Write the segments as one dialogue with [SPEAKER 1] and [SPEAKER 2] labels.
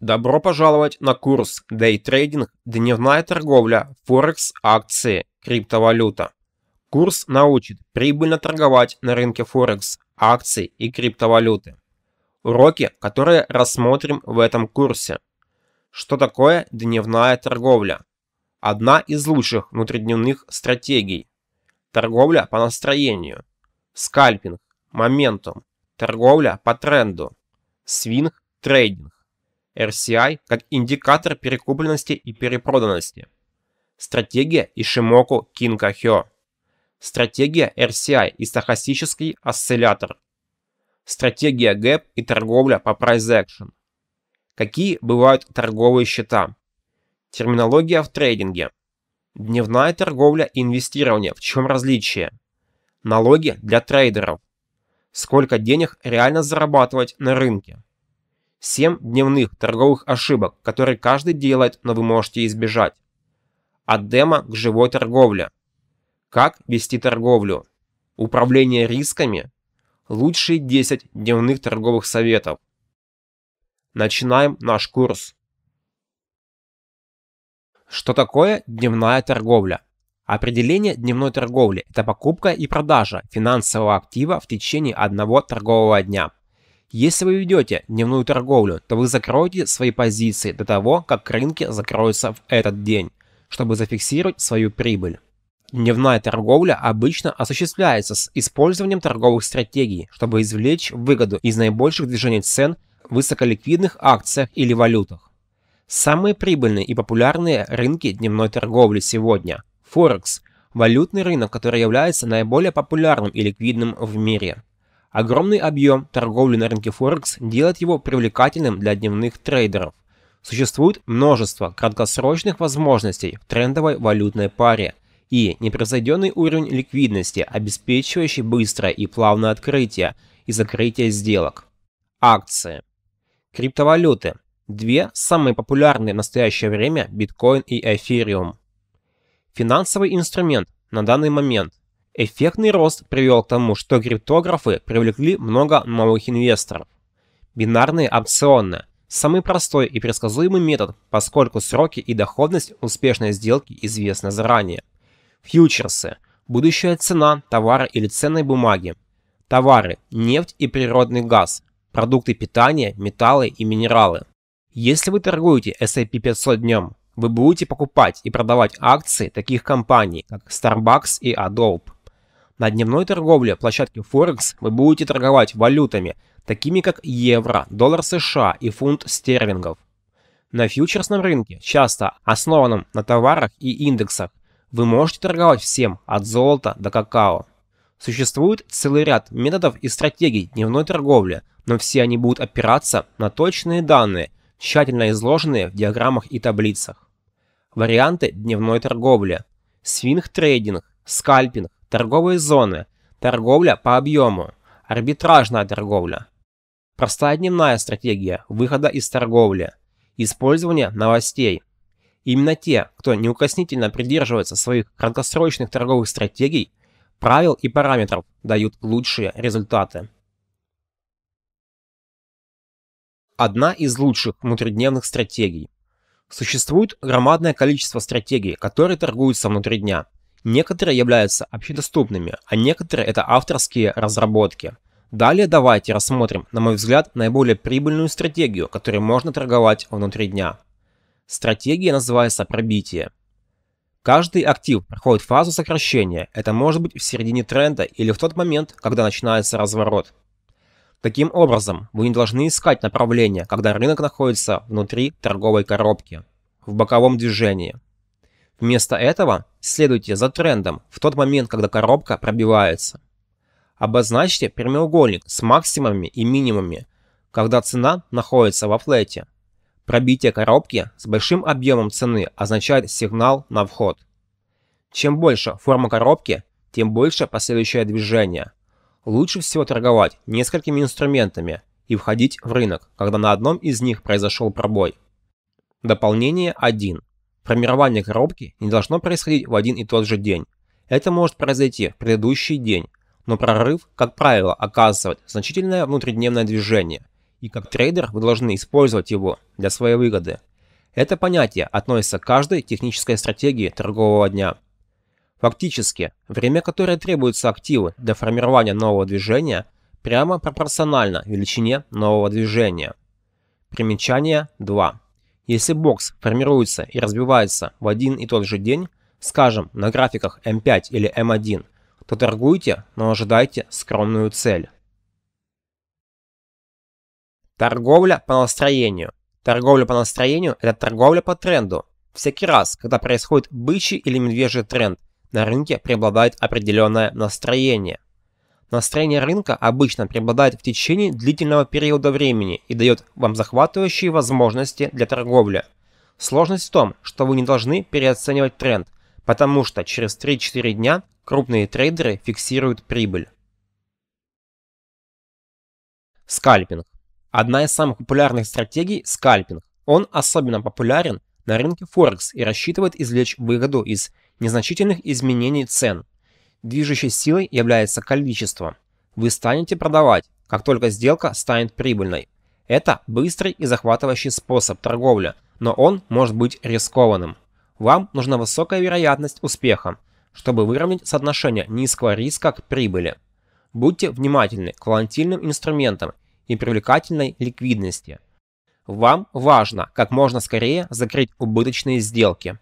[SPEAKER 1] Добро пожаловать на курс Дейтрейдинг, дневная торговля, Форекс, акции, криптовалюта. Курс научит прибыльно торговать на рынке Форекс, акции и криптовалюты. Уроки, которые рассмотрим в этом курсе. Что такое дневная торговля? Одна из лучших внутридневных стратегий. Торговля по настроению. Скальпинг, моментум. Торговля по тренду. Свинг, трейдинг. RCI как индикатор перекупленности и перепроданности. Стратегия Ишимоку Кинка Хё. Стратегия RCI и стахастический осциллятор. Стратегия гэп и торговля по price action. Какие бывают торговые счета? Терминология в трейдинге. Дневная торговля и инвестирование. В чем различие? Налоги для трейдеров. Сколько денег реально зарабатывать на рынке? 7 дневных торговых ошибок, которые каждый делает, но вы можете избежать. От демо к живой торговле. Как вести торговлю. Управление рисками. Лучшие 10 дневных торговых советов. Начинаем наш курс. Что такое дневная торговля? Определение дневной торговли – это покупка и продажа финансового актива в течение одного торгового дня – если вы ведете дневную торговлю, то вы закроете свои позиции до того, как рынки закроются в этот день, чтобы зафиксировать свою прибыль. Дневная торговля обычно осуществляется с использованием торговых стратегий, чтобы извлечь выгоду из наибольших движений цен в высоколиквидных акциях или валютах. Самые прибыльные и популярные рынки дневной торговли сегодня – Форекс – валютный рынок, который является наиболее популярным и ликвидным в мире. Огромный объем торговли на рынке Форекс делает его привлекательным для дневных трейдеров. Существует множество краткосрочных возможностей в трендовой валютной паре и непревзойденный уровень ликвидности, обеспечивающий быстрое и плавное открытие и закрытие сделок. Акции. Криптовалюты. Две самые популярные в настоящее время биткоин и эфириум. Финансовый инструмент на данный момент – Эффектный рост привел к тому, что криптографы привлекли много новых инвесторов. Бинарные опционы – самый простой и предсказуемый метод, поскольку сроки и доходность успешной сделки известны заранее. Фьючерсы – будущая цена товара или ценной бумаги. Товары – нефть и природный газ, продукты питания, металлы и минералы. Если вы торгуете S&P 500 днем, вы будете покупать и продавать акции таких компаний, как Starbucks и Adobe. На дневной торговле площадки Forex вы будете торговать валютами, такими как евро, доллар США и фунт стерлингов. На фьючерсном рынке, часто основанном на товарах и индексах, вы можете торговать всем, от золота до какао. Существует целый ряд методов и стратегий дневной торговли, но все они будут опираться на точные данные, тщательно изложенные в диаграммах и таблицах. Варианты дневной торговли. Свинг-трейдинг, скальпинг, торговые зоны, торговля по объему, арбитражная торговля. Простая дневная стратегия выхода из торговли, использование новостей. Именно те, кто неукоснительно придерживается своих краткосрочных торговых стратегий, правил и параметров, дают лучшие результаты. Одна из лучших внутридневных стратегий. Существует громадное количество стратегий, которые торгуются внутри дня. Некоторые являются общедоступными, а некоторые это авторские разработки. Далее давайте рассмотрим, на мой взгляд, наиболее прибыльную стратегию, которой можно торговать внутри дня. Стратегия называется пробитие. Каждый актив проходит фазу сокращения, это может быть в середине тренда или в тот момент, когда начинается разворот. Таким образом, вы не должны искать направление, когда рынок находится внутри торговой коробки, в боковом движении. Вместо этого следуйте за трендом в тот момент, когда коробка пробивается. Обозначьте прямоугольник с максимумами и минимумами, когда цена находится во флете. Пробитие коробки с большим объемом цены означает сигнал на вход. Чем больше форма коробки, тем больше последующее движение. Лучше всего торговать несколькими инструментами и входить в рынок, когда на одном из них произошел пробой. Дополнение 1. Формирование коробки не должно происходить в один и тот же день. Это может произойти в предыдущий день, но прорыв, как правило, оказывает значительное внутридневное движение, и как трейдер вы должны использовать его для своей выгоды. Это понятие относится к каждой технической стратегии торгового дня. Фактически, время, которое требуется активы для формирования нового движения, прямо пропорционально величине нового движения. Примечание 2. Если бокс формируется и разбивается в один и тот же день, скажем, на графиках М5 или М1, то торгуйте, но ожидайте скромную цель. Торговля по настроению. Торговля по настроению – это торговля по тренду. Всякий раз, когда происходит бычий или медвежий тренд, на рынке преобладает определенное настроение. Настроение рынка обычно преобладает в течение длительного периода времени и дает вам захватывающие возможности для торговли. Сложность в том, что вы не должны переоценивать тренд, потому что через 3-4 дня крупные трейдеры фиксируют прибыль. Скальпинг. Одна из самых популярных стратегий – скальпинг. Он особенно популярен на рынке Форекс и рассчитывает извлечь выгоду из незначительных изменений цен – Движущей силой является количество. Вы станете продавать, как только сделка станет прибыльной. Это быстрый и захватывающий способ торговли, но он может быть рискованным. Вам нужна высокая вероятность успеха, чтобы выровнять соотношение низкого риска к прибыли. Будьте внимательны к волатильным инструментам и привлекательной ликвидности. Вам важно как можно скорее закрыть убыточные сделки.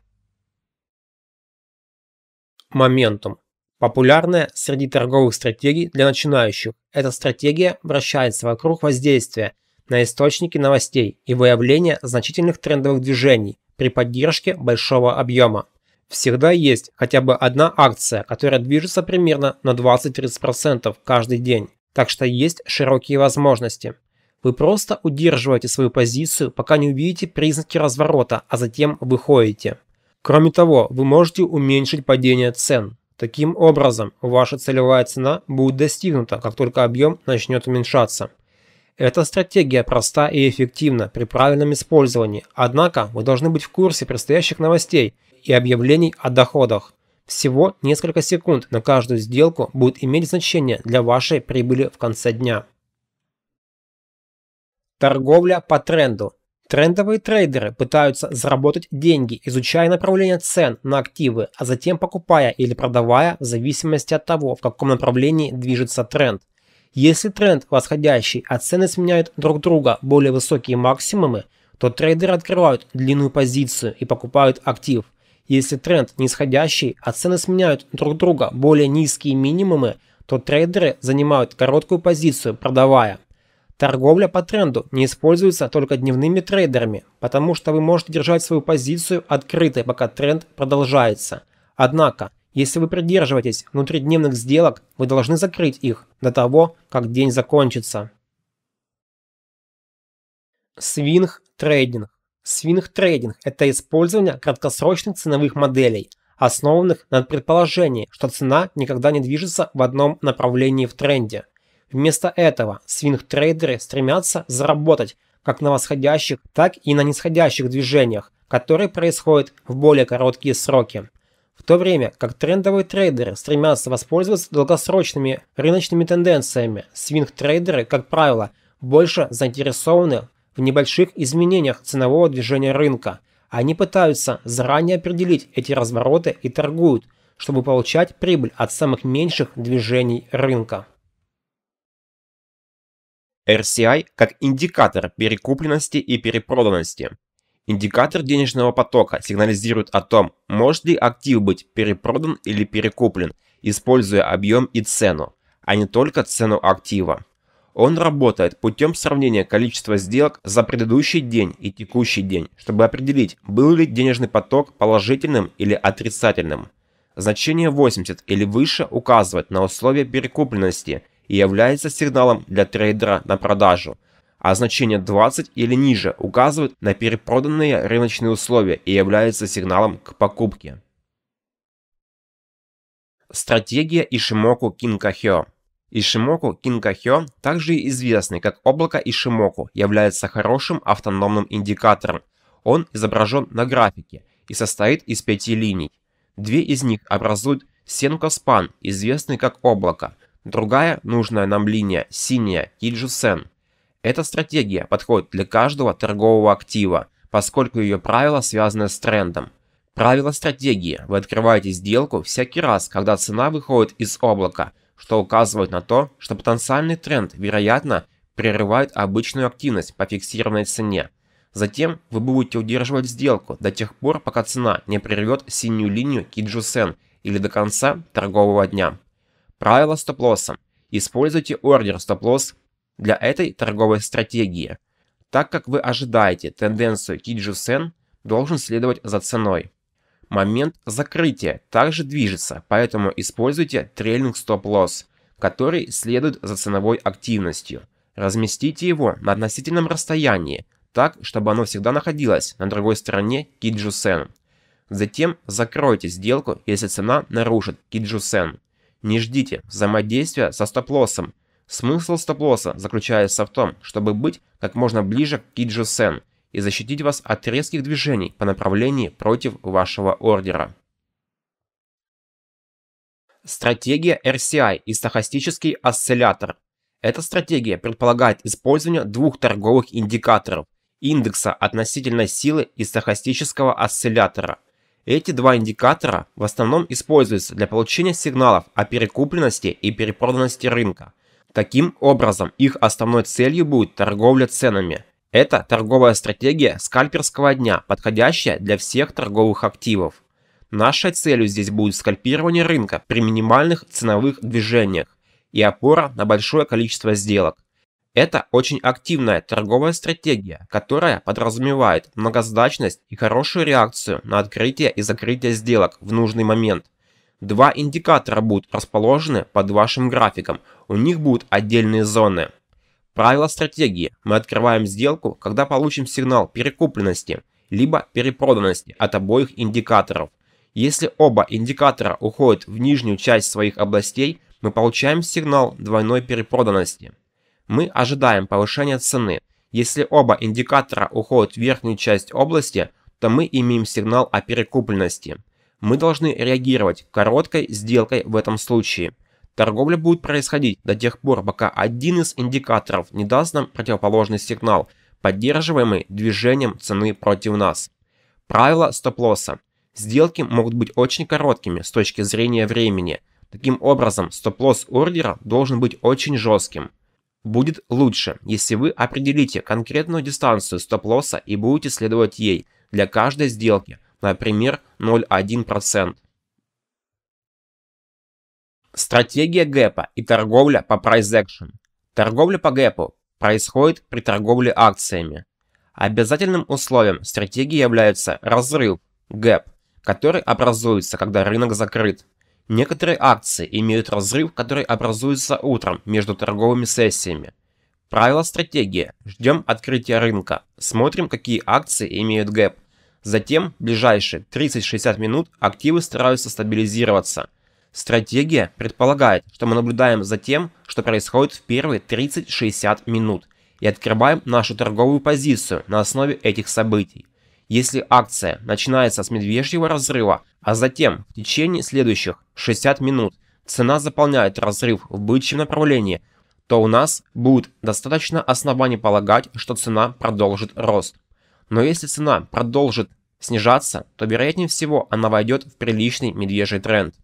[SPEAKER 1] Моментум. Популярная среди торговых стратегий для начинающих. Эта стратегия вращается вокруг воздействия на источники новостей и выявления значительных трендовых движений при поддержке большого объема. Всегда есть хотя бы одна акция, которая движется примерно на 20-30% каждый день, так что есть широкие возможности. Вы просто удерживаете свою позицию, пока не увидите признаки разворота, а затем выходите. Кроме того, вы можете уменьшить падение цен, Таким образом, ваша целевая цена будет достигнута, как только объем начнет уменьшаться. Эта стратегия проста и эффективна при правильном использовании, однако вы должны быть в курсе предстоящих новостей и объявлений о доходах. Всего несколько секунд на каждую сделку будет иметь значение для вашей прибыли в конце дня. Торговля по тренду Трендовые трейдеры пытаются заработать деньги, изучая направление цен на активы, а затем покупая или продавая в зависимости от того, в каком направлении движется тренд. Если тренд восходящий, а цены сменяют друг друга более высокие максимумы, то трейдеры открывают длинную позицию и покупают актив. Если тренд нисходящий, а цены сменяют друг друга более низкие минимумы, то трейдеры занимают короткую позицию, продавая. Торговля по тренду не используется только дневными трейдерами, потому что вы можете держать свою позицию открытой, пока тренд продолжается. Однако, если вы придерживаетесь внутридневных сделок, вы должны закрыть их до того, как день закончится. Свинг трейдинг. Свинг трейдинг – это использование краткосрочных ценовых моделей, основанных на предположении, что цена никогда не движется в одном направлении в тренде. Вместо этого свинг-трейдеры стремятся заработать как на восходящих, так и на нисходящих движениях, которые происходят в более короткие сроки. В то время как трендовые трейдеры стремятся воспользоваться долгосрочными рыночными тенденциями, свинг-трейдеры, как правило, больше заинтересованы в небольших изменениях ценового движения рынка. Они пытаются заранее определить эти развороты и торгуют, чтобы получать прибыль от самых меньших движений рынка. RCI как индикатор перекупленности и перепроданности. Индикатор денежного потока сигнализирует о том, может ли актив быть перепродан или перекуплен, используя объем и цену, а не только цену актива. Он работает путем сравнения количества сделок за предыдущий день и текущий день, чтобы определить, был ли денежный поток положительным или отрицательным. Значение 80 или выше указывает на условия перекупленности и является сигналом для трейдера на продажу, а значение 20 или ниже указывает на перепроданные рыночные условия и является сигналом к покупке. Стратегия Ишимоку Кинкахё Ишимоку Кинкахё, также известный как облако Ишимоку, является хорошим автономным индикатором. Он изображен на графике и состоит из пяти линий. Две из них образуют синку-спан, известный как облако, Другая нужная нам линия, синяя, Киджусен. Эта стратегия подходит для каждого торгового актива, поскольку ее правила связаны с трендом. Правило стратегии. Вы открываете сделку всякий раз, когда цена выходит из облака, что указывает на то, что потенциальный тренд, вероятно, прерывает обычную активность по фиксированной цене. Затем вы будете удерживать сделку до тех пор, пока цена не прервет синюю линию Киджусен или до конца торгового дня. Правило стоп-лосса. Используйте ордер стоп-лосс для этой торговой стратегии, так как вы ожидаете тенденцию китджу-сен должен следовать за ценой. Момент закрытия также движется, поэтому используйте трейлинг стоп-лосс, который следует за ценовой активностью. Разместите его на относительном расстоянии, так, чтобы оно всегда находилось на другой стороне Киджусен. Затем закройте сделку, если цена нарушит Киджусен. Не ждите взаимодействия со стоп-лоссом. Смысл стоп-лосса заключается в том, чтобы быть как можно ближе к Киджу Сен и защитить вас от резких движений по направлению против вашего ордера. Стратегия RCI и стахастический осциллятор. Эта стратегия предполагает использование двух торговых индикаторов – индекса относительной силы и стахастического осциллятора – эти два индикатора в основном используются для получения сигналов о перекупленности и перепроданности рынка. Таким образом, их основной целью будет торговля ценами. Это торговая стратегия скальперского дня, подходящая для всех торговых активов. Нашей целью здесь будет скальпирование рынка при минимальных ценовых движениях и опора на большое количество сделок. Это очень активная торговая стратегия, которая подразумевает многозадачность и хорошую реакцию на открытие и закрытие сделок в нужный момент. Два индикатора будут расположены под вашим графиком, у них будут отдельные зоны. Правила стратегии. Мы открываем сделку, когда получим сигнал перекупленности, либо перепроданности от обоих индикаторов. Если оба индикатора уходят в нижнюю часть своих областей, мы получаем сигнал двойной перепроданности мы ожидаем повышения цены. Если оба индикатора уходят в верхнюю часть области, то мы имеем сигнал о перекупленности. Мы должны реагировать короткой сделкой в этом случае. Торговля будет происходить до тех пор, пока один из индикаторов не даст нам противоположный сигнал, поддерживаемый движением цены против нас. Правило стоп-лосса. Сделки могут быть очень короткими с точки зрения времени. Таким образом, стоп-лосс ордера должен быть очень жестким. Будет лучше, если вы определите конкретную дистанцию стоп-лосса и будете следовать ей для каждой сделки, например 0,1%. Стратегия гэпа и торговля по price action. Торговля по гэпу происходит при торговле акциями. Обязательным условием стратегии является разрыв, гэп, который образуется, когда рынок закрыт. Некоторые акции имеют разрыв, который образуется утром между торговыми сессиями. Правило стратегии. Ждем открытия рынка. Смотрим, какие акции имеют гэп. Затем, в ближайшие 30-60 минут активы стараются стабилизироваться. Стратегия предполагает, что мы наблюдаем за тем, что происходит в первые 30-60 минут и открываем нашу торговую позицию на основе этих событий если акция начинается с медвежьего разрыва, а затем в течение следующих 60 минут цена заполняет разрыв в бычьем направлении, то у нас будет достаточно оснований полагать, что цена продолжит рост. Но если цена продолжит снижаться, то вероятнее всего она войдет в приличный медвежий тренд.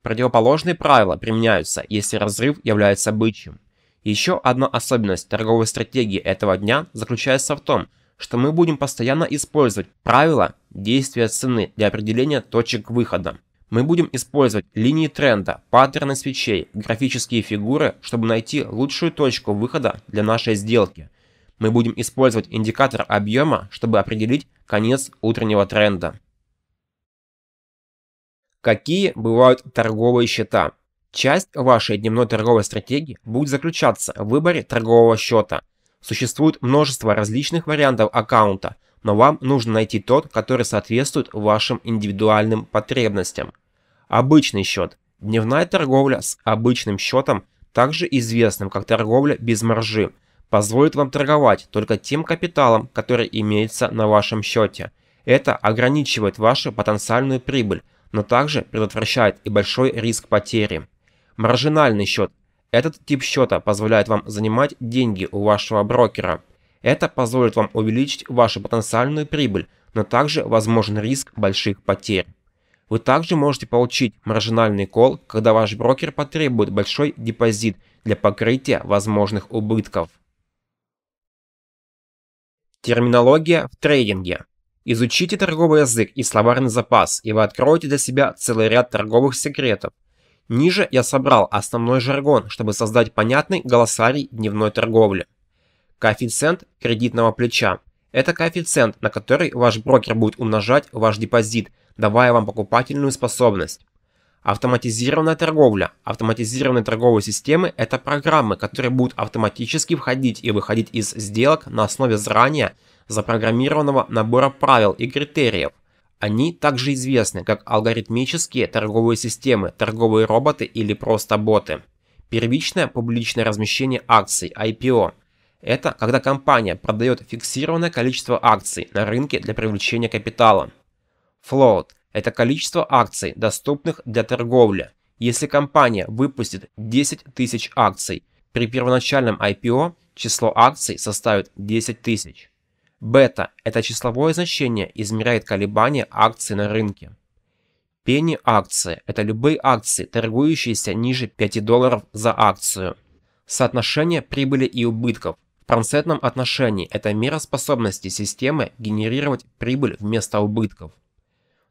[SPEAKER 1] Противоположные правила применяются, если разрыв является бычьим. Еще одна особенность торговой стратегии этого дня заключается в том, что что мы будем постоянно использовать правила действия цены для определения точек выхода. Мы будем использовать линии тренда, паттерны свечей, графические фигуры, чтобы найти лучшую точку выхода для нашей сделки. Мы будем использовать индикатор объема, чтобы определить конец утреннего тренда. Какие бывают торговые счета? Часть вашей дневной торговой стратегии будет заключаться в выборе торгового счета – Существует множество различных вариантов аккаунта, но вам нужно найти тот, который соответствует вашим индивидуальным потребностям. Обычный счет. Дневная торговля с обычным счетом, также известным как торговля без маржи, позволит вам торговать только тем капиталом, который имеется на вашем счете. Это ограничивает вашу потенциальную прибыль, но также предотвращает и большой риск потери. Маржинальный счет этот тип счета позволяет вам занимать деньги у вашего брокера. Это позволит вам увеличить вашу потенциальную прибыль, но также возможен риск больших потерь. Вы также можете получить маржинальный кол, когда ваш брокер потребует большой депозит для покрытия возможных убытков. Терминология в трейдинге. Изучите торговый язык и словарный запас, и вы откроете для себя целый ряд торговых секретов, Ниже я собрал основной жаргон, чтобы создать понятный голосарий дневной торговли. Коэффициент кредитного плеча. Это коэффициент, на который ваш брокер будет умножать ваш депозит, давая вам покупательную способность. Автоматизированная торговля. Автоматизированные торговые системы – это программы, которые будут автоматически входить и выходить из сделок на основе заранее запрограммированного набора правил и критериев. Они также известны как алгоритмические торговые системы, торговые роботы или просто боты. Первичное публичное размещение акций IPO. Это когда компания продает фиксированное количество акций на рынке для привлечения капитала. Float – это количество акций, доступных для торговли. Если компания выпустит 10 тысяч акций, при первоначальном IPO число акций составит 10 тысяч. Бета – это числовое значение, измеряет колебания акций на рынке. Пенни-акции – это любые акции, торгующиеся ниже 5 долларов за акцию. Соотношение прибыли и убытков. В процентном отношении это мера способности системы генерировать прибыль вместо убытков.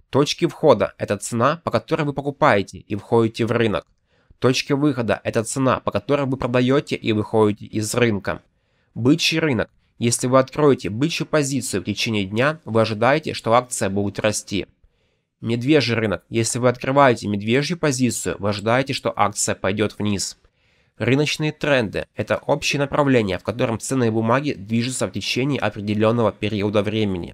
[SPEAKER 1] Точки входа – это цена, по которой вы покупаете и входите в рынок. Точки выхода – это цена, по которой вы продаете и выходите из рынка. Бычий рынок – если вы откроете бычью позицию в течение дня, вы ожидаете, что акция будет расти. Медвежий рынок. Если вы открываете медвежью позицию, вы ожидаете, что акция пойдет вниз. Рыночные тренды – это общее направление, в котором ценные бумаги движутся в течение определенного периода времени.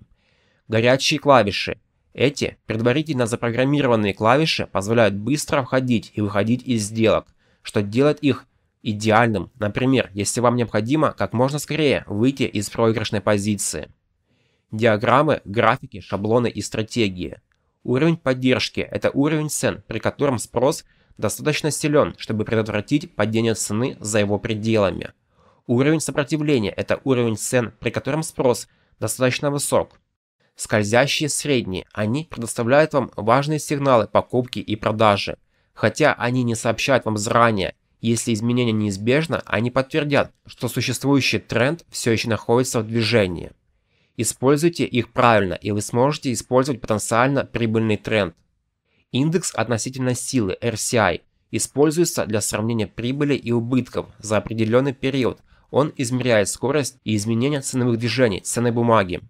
[SPEAKER 1] Горячие клавиши. Эти предварительно запрограммированные клавиши позволяют быстро входить и выходить из сделок, что делает их идеальным. Например, если вам необходимо как можно скорее выйти из проигрышной позиции. Диаграммы, графики, шаблоны и стратегии. Уровень поддержки – это уровень цен, при котором спрос достаточно силен, чтобы предотвратить падение цены за его пределами. Уровень сопротивления – это уровень цен, при котором спрос достаточно высок. Скользящие средние – они предоставляют вам важные сигналы покупки и продажи, хотя они не сообщают вам заранее, если изменения неизбежны, они подтвердят, что существующий тренд все еще находится в движении. Используйте их правильно, и вы сможете использовать потенциально прибыльный тренд. Индекс относительно силы RCI используется для сравнения прибыли и убытков за определенный период. Он измеряет скорость и изменения ценовых движений цены бумаги.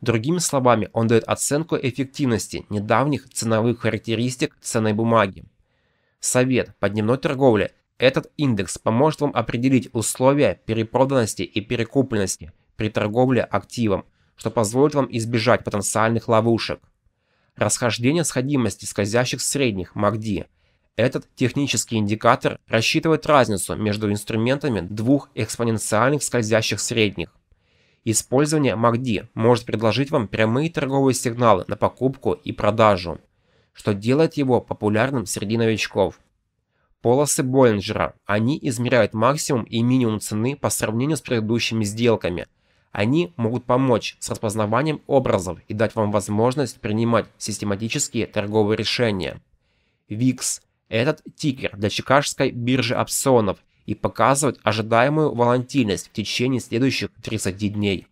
[SPEAKER 1] Другими словами, он дает оценку эффективности недавних ценовых характеристик ценной бумаги. Совет по дневной торговле этот индекс поможет вам определить условия перепроданности и перекупленности при торговле активом, что позволит вам избежать потенциальных ловушек. Расхождение сходимости скользящих средних MACD. Этот технический индикатор рассчитывает разницу между инструментами двух экспоненциальных скользящих средних. Использование MACD может предложить вам прямые торговые сигналы на покупку и продажу, что делает его популярным среди новичков. Полосы Боллинджера. Они измеряют максимум и минимум цены по сравнению с предыдущими сделками. Они могут помочь с распознаванием образов и дать вам возможность принимать систематические торговые решения. VIX – этот тикер для чикагской биржи опционов и показывает ожидаемую волатильность в течение следующих 30 дней.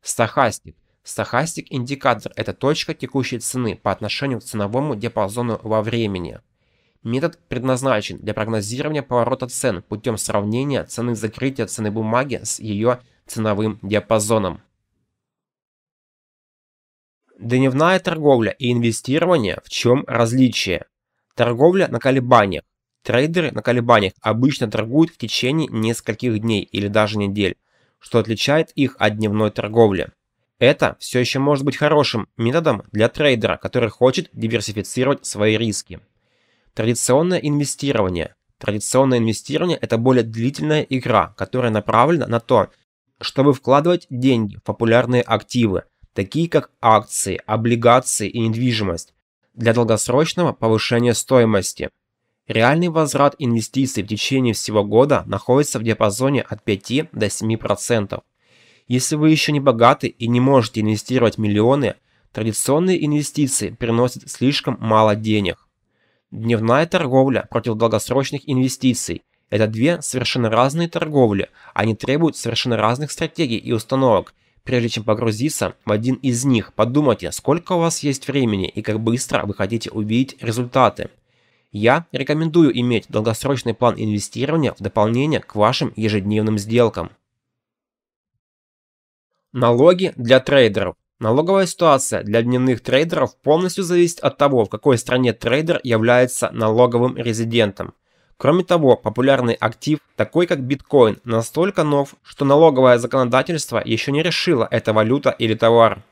[SPEAKER 1] Стахастик Стахастик-индикатор – это точка текущей цены по отношению к ценовому диапазону во времени. Метод предназначен для прогнозирования поворота цен путем сравнения цены закрытия цены бумаги с ее ценовым диапазоном. Дневная торговля и инвестирование в чем различие? Торговля на колебаниях. Трейдеры на колебаниях обычно торгуют в течение нескольких дней или даже недель, что отличает их от дневной торговли. Это все еще может быть хорошим методом для трейдера, который хочет диверсифицировать свои риски. Традиционное инвестирование. Традиционное инвестирование – это более длительная игра, которая направлена на то, чтобы вкладывать деньги в популярные активы, такие как акции, облигации и недвижимость, для долгосрочного повышения стоимости. Реальный возврат инвестиций в течение всего года находится в диапазоне от 5 до 7%. Если вы еще не богаты и не можете инвестировать миллионы, традиционные инвестиции приносят слишком мало денег. Дневная торговля против долгосрочных инвестиций – это две совершенно разные торговли, они требуют совершенно разных стратегий и установок. Прежде чем погрузиться в один из них, подумайте, сколько у вас есть времени и как быстро вы хотите увидеть результаты. Я рекомендую иметь долгосрочный план инвестирования в дополнение к вашим ежедневным сделкам. Налоги для трейдеров. Налоговая ситуация для дневных трейдеров полностью зависит от того, в какой стране трейдер является налоговым резидентом. Кроме того, популярный актив, такой как биткоин, настолько нов, что налоговое законодательство еще не решило, это валюта или товар.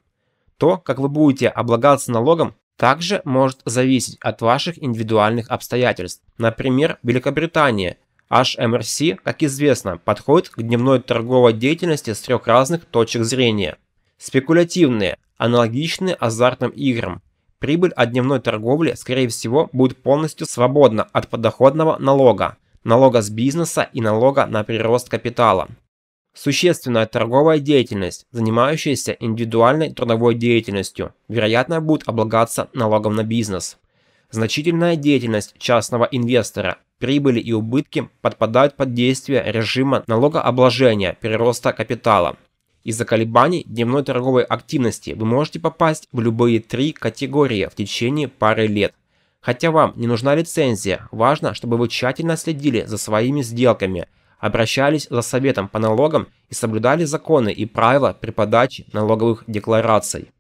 [SPEAKER 1] То, как вы будете облагаться налогом, также может зависеть от ваших индивидуальных обстоятельств. Например, Великобритания. HMRC, как известно, подходит к дневной торговой деятельности с трех разных точек зрения – Спекулятивные, аналогичные азартным играм. Прибыль от дневной торговли, скорее всего, будет полностью свободна от подоходного налога, налога с бизнеса и налога на прирост капитала. Существенная торговая деятельность, занимающаяся индивидуальной трудовой деятельностью, вероятно, будет облагаться налогом на бизнес. Значительная деятельность частного инвестора, прибыли и убытки подпадают под действие режима налогообложения прироста капитала. Из-за колебаний дневной торговой активности вы можете попасть в любые три категории в течение пары лет. Хотя вам не нужна лицензия, важно, чтобы вы тщательно следили за своими сделками, обращались за советом по налогам и соблюдали законы и правила при подаче налоговых деклараций.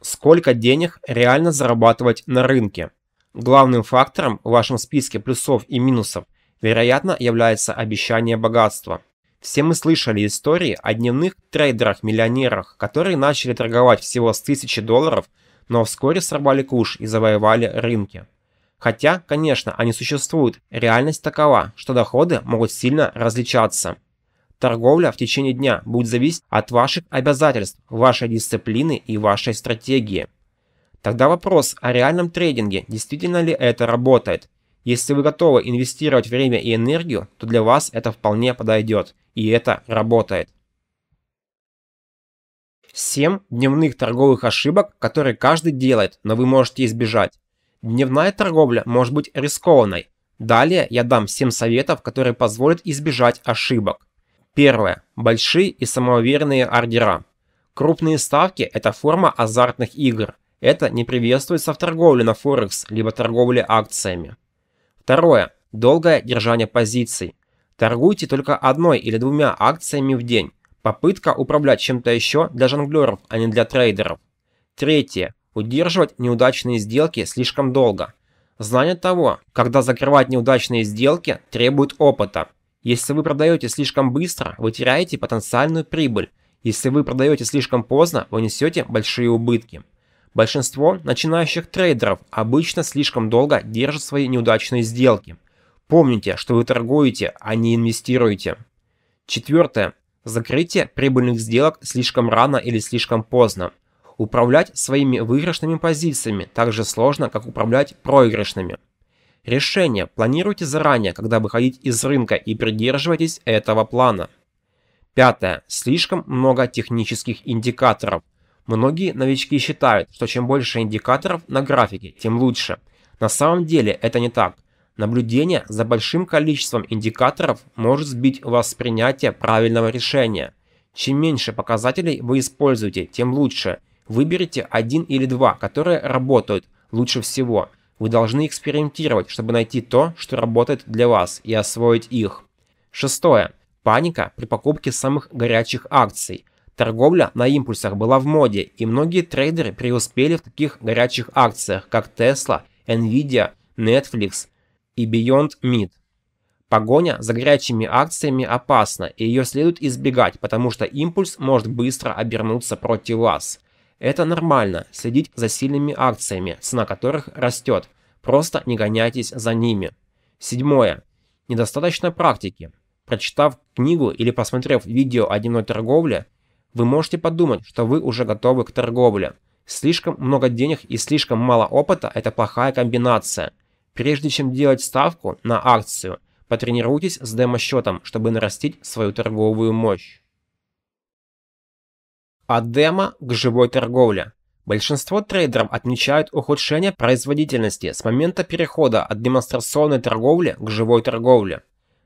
[SPEAKER 1] Сколько денег реально зарабатывать на рынке? Главным фактором в вашем списке плюсов и минусов, вероятно, является обещание богатства. Все мы слышали истории о дневных трейдерах-миллионерах, которые начали торговать всего с тысячи долларов, но вскоре сорвали куш и завоевали рынки. Хотя, конечно, они существуют, реальность такова, что доходы могут сильно различаться. Торговля в течение дня будет зависеть от ваших обязательств, вашей дисциплины и вашей стратегии. Тогда вопрос о реальном трейдинге, действительно ли это работает. Если вы готовы инвестировать время и энергию, то для вас это вполне подойдет и это работает. 7 дневных торговых ошибок, которые каждый делает, но вы можете избежать. Дневная торговля может быть рискованной. Далее я дам 7 советов, которые позволят избежать ошибок. Первое. Большие и самоуверенные ордера. Крупные ставки – это форма азартных игр. Это не приветствуется в торговле на Форекс, либо торговле акциями. Второе. Долгое держание позиций. Торгуйте только одной или двумя акциями в день. Попытка управлять чем-то еще для жонглеров, а не для трейдеров. Третье. Удерживать неудачные сделки слишком долго. Знание того, когда закрывать неудачные сделки, требует опыта. Если вы продаете слишком быстро, вы теряете потенциальную прибыль. Если вы продаете слишком поздно, вы несете большие убытки. Большинство начинающих трейдеров обычно слишком долго держат свои неудачные сделки. Помните, что вы торгуете, а не инвестируете. Четвертое. Закрытие прибыльных сделок слишком рано или слишком поздно. Управлять своими выигрышными позициями так же сложно, как управлять проигрышными. Решение планируйте заранее, когда выходить из рынка и придерживайтесь этого плана. Пятое. Слишком много технических индикаторов. Многие новички считают, что чем больше индикаторов на графике, тем лучше. На самом деле это не так. Наблюдение за большим количеством индикаторов может сбить вас с принятия правильного решения. Чем меньше показателей вы используете, тем лучше. Выберите один или два, которые работают лучше всего. Вы должны экспериментировать, чтобы найти то, что работает для вас, и освоить их. Шестое. Паника при покупке самых горячих акций. Торговля на импульсах была в моде, и многие трейдеры преуспели в таких горячих акциях, как Tesla, Nvidia, Netflix, и Beyond Meat. Погоня за горячими акциями опасна, и ее следует избегать, потому что импульс может быстро обернуться против вас. Это нормально, следить за сильными акциями, цена которых растет, просто не гоняйтесь за ними. Седьмое. Недостаточно практики. Прочитав книгу или посмотрев видео о дневной торговле, вы можете подумать, что вы уже готовы к торговле. Слишком много денег и слишком мало опыта – это плохая комбинация – Прежде чем делать ставку на акцию, потренируйтесь с демо-счетом, чтобы нарастить свою торговую мощь. От демо к живой торговле. Большинство трейдеров отмечают ухудшение производительности с момента перехода от демонстрационной торговли к живой торговле.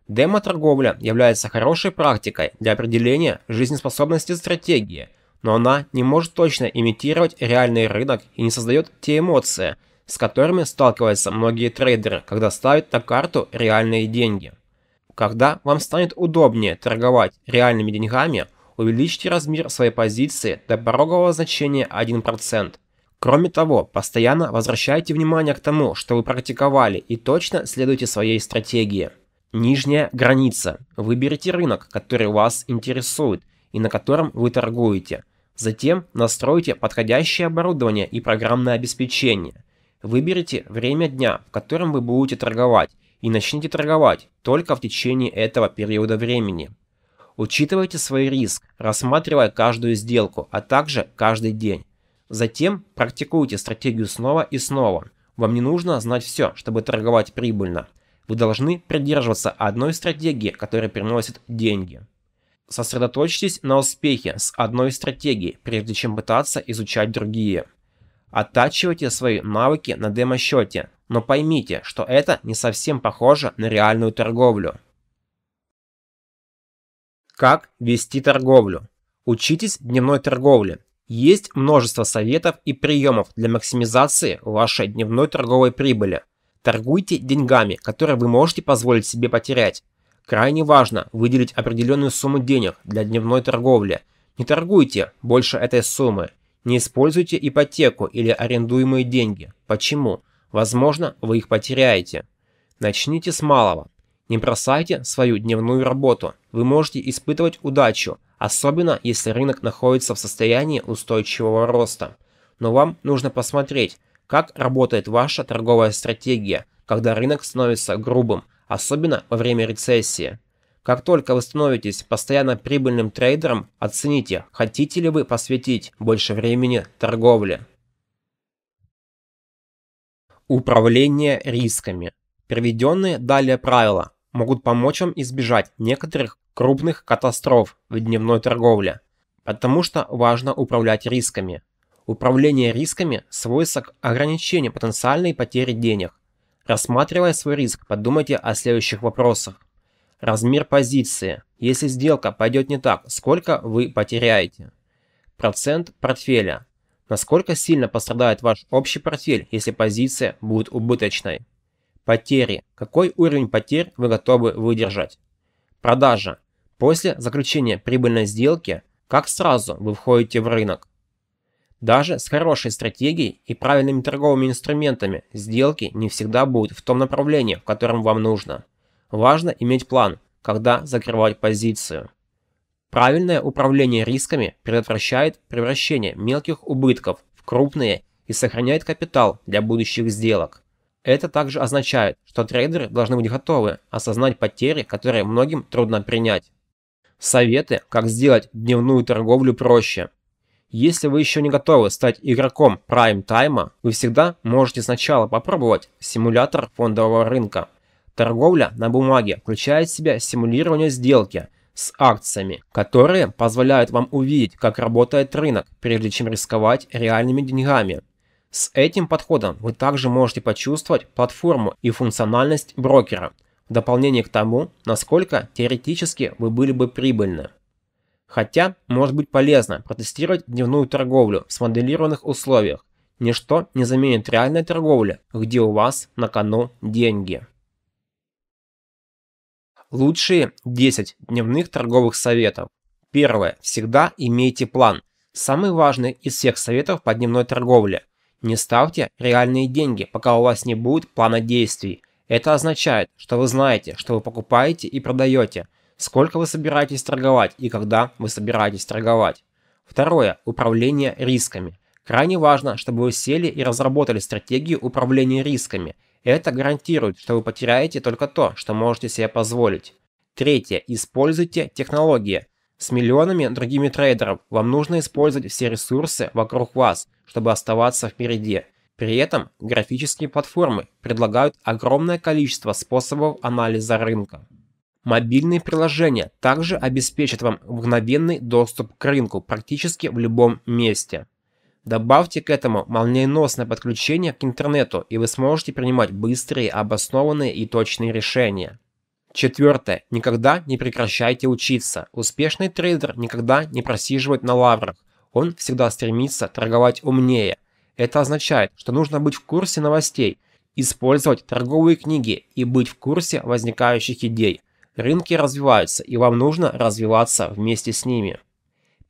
[SPEAKER 1] Демо-торговля является хорошей практикой для определения жизнеспособности стратегии, но она не может точно имитировать реальный рынок и не создает те эмоции, с которыми сталкиваются многие трейдеры, когда ставят на карту реальные деньги. Когда вам станет удобнее торговать реальными деньгами, увеличьте размер своей позиции до порогового значения 1%. Кроме того, постоянно возвращайте внимание к тому, что вы практиковали и точно следуйте своей стратегии. Нижняя граница. Выберите рынок, который вас интересует и на котором вы торгуете. Затем настройте подходящее оборудование и программное обеспечение. Выберите время дня, в котором вы будете торговать, и начните торговать только в течение этого периода времени. Учитывайте свой риск, рассматривая каждую сделку, а также каждый день. Затем практикуйте стратегию снова и снова. Вам не нужно знать все, чтобы торговать прибыльно. Вы должны придерживаться одной стратегии, которая приносит деньги. Сосредоточьтесь на успехе с одной стратегией, прежде чем пытаться изучать другие. Оттачивайте свои навыки на демо-счете, но поймите, что это не совсем похоже на реальную торговлю. Как вести торговлю? Учитесь дневной торговле. Есть множество советов и приемов для максимизации вашей дневной торговой прибыли. Торгуйте деньгами, которые вы можете позволить себе потерять. Крайне важно выделить определенную сумму денег для дневной торговли. Не торгуйте больше этой суммы. Не используйте ипотеку или арендуемые деньги. Почему? Возможно, вы их потеряете. Начните с малого. Не бросайте свою дневную работу. Вы можете испытывать удачу, особенно если рынок находится в состоянии устойчивого роста. Но вам нужно посмотреть, как работает ваша торговая стратегия, когда рынок становится грубым, особенно во время рецессии. Как только вы становитесь постоянно прибыльным трейдером, оцените, хотите ли вы посвятить больше времени торговле. Управление рисками. Приведенные далее правила могут помочь вам избежать некоторых крупных катастроф в дневной торговле, потому что важно управлять рисками. Управление рисками сводится к ограничению потенциальной потери денег. Рассматривая свой риск, подумайте о следующих вопросах. Размер позиции. Если сделка пойдет не так, сколько вы потеряете? Процент портфеля. Насколько сильно пострадает ваш общий портфель, если позиция будет убыточной? Потери. Какой уровень потерь вы готовы выдержать? Продажа. После заключения прибыльной сделки, как сразу вы входите в рынок? Даже с хорошей стратегией и правильными торговыми инструментами сделки не всегда будут в том направлении, в котором вам нужно. Важно иметь план, когда закрывать позицию. Правильное управление рисками предотвращает превращение мелких убытков в крупные и сохраняет капитал для будущих сделок. Это также означает, что трейдеры должны быть готовы осознать потери, которые многим трудно принять. Советы, как сделать дневную торговлю проще. Если вы еще не готовы стать игроком прайм-тайма, вы всегда можете сначала попробовать симулятор фондового рынка. Торговля на бумаге включает в себя симулирование сделки с акциями, которые позволяют вам увидеть, как работает рынок, прежде чем рисковать реальными деньгами. С этим подходом вы также можете почувствовать платформу и функциональность брокера, в дополнение к тому, насколько теоретически вы были бы прибыльны. Хотя может быть полезно протестировать дневную торговлю в смоделированных условиях, ничто не заменит реальной торговли, где у вас на кону деньги. Лучшие 10 дневных торговых советов. Первое. Всегда имейте план. Самый важный из всех советов по дневной торговле. Не ставьте реальные деньги, пока у вас не будет плана действий. Это означает, что вы знаете, что вы покупаете и продаете, сколько вы собираетесь торговать и когда вы собираетесь торговать. Второе. Управление рисками. Крайне важно, чтобы вы сели и разработали стратегию управления рисками – это гарантирует, что вы потеряете только то, что можете себе позволить. Третье. Используйте технологии. С миллионами другими трейдеров вам нужно использовать все ресурсы вокруг вас, чтобы оставаться впереди. При этом графические платформы предлагают огромное количество способов анализа рынка. Мобильные приложения также обеспечат вам мгновенный доступ к рынку практически в любом месте. Добавьте к этому молниеносное подключение к интернету, и вы сможете принимать быстрые, обоснованные и точные решения. Четвертое. Никогда не прекращайте учиться. Успешный трейдер никогда не просиживает на лаврах. Он всегда стремится торговать умнее. Это означает, что нужно быть в курсе новостей, использовать торговые книги и быть в курсе возникающих идей. Рынки развиваются, и вам нужно развиваться вместе с ними.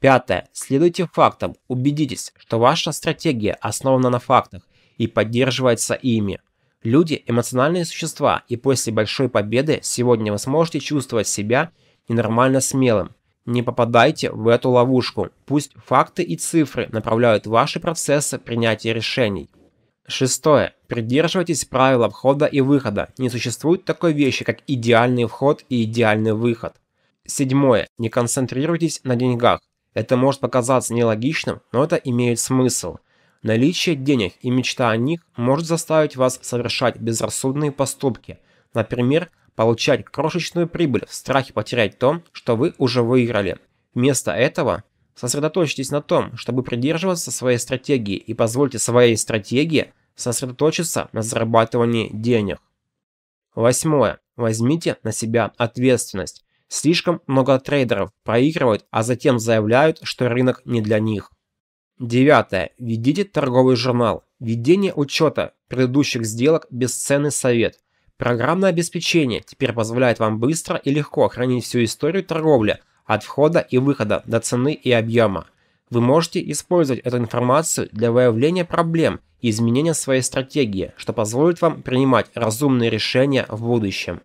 [SPEAKER 1] Пятое. Следуйте фактам. Убедитесь, что ваша стратегия основана на фактах и поддерживается ими. Люди – эмоциональные существа, и после большой победы сегодня вы сможете чувствовать себя ненормально смелым. Не попадайте в эту ловушку. Пусть факты и цифры направляют ваши процессы принятия решений. Шестое. Придерживайтесь правил входа и выхода. Не существует такой вещи, как идеальный вход и идеальный выход. Седьмое. Не концентрируйтесь на деньгах. Это может показаться нелогичным, но это имеет смысл. Наличие денег и мечта о них может заставить вас совершать безрассудные поступки, например, получать крошечную прибыль в страхе потерять то, что вы уже выиграли. Вместо этого сосредоточьтесь на том, чтобы придерживаться своей стратегии и позвольте своей стратегии сосредоточиться на зарабатывании денег. Восьмое. Возьмите на себя ответственность. Слишком много трейдеров проигрывают, а затем заявляют, что рынок не для них. Девятое. Ведите торговый журнал. Ведение учета предыдущих сделок – бесценный совет. Программное обеспечение теперь позволяет вам быстро и легко хранить всю историю торговли от входа и выхода до цены и объема. Вы можете использовать эту информацию для выявления проблем и изменения своей стратегии, что позволит вам принимать разумные решения в будущем.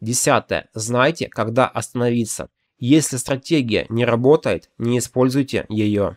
[SPEAKER 1] Десятое. Знайте, когда остановиться. Если стратегия не работает, не используйте ее.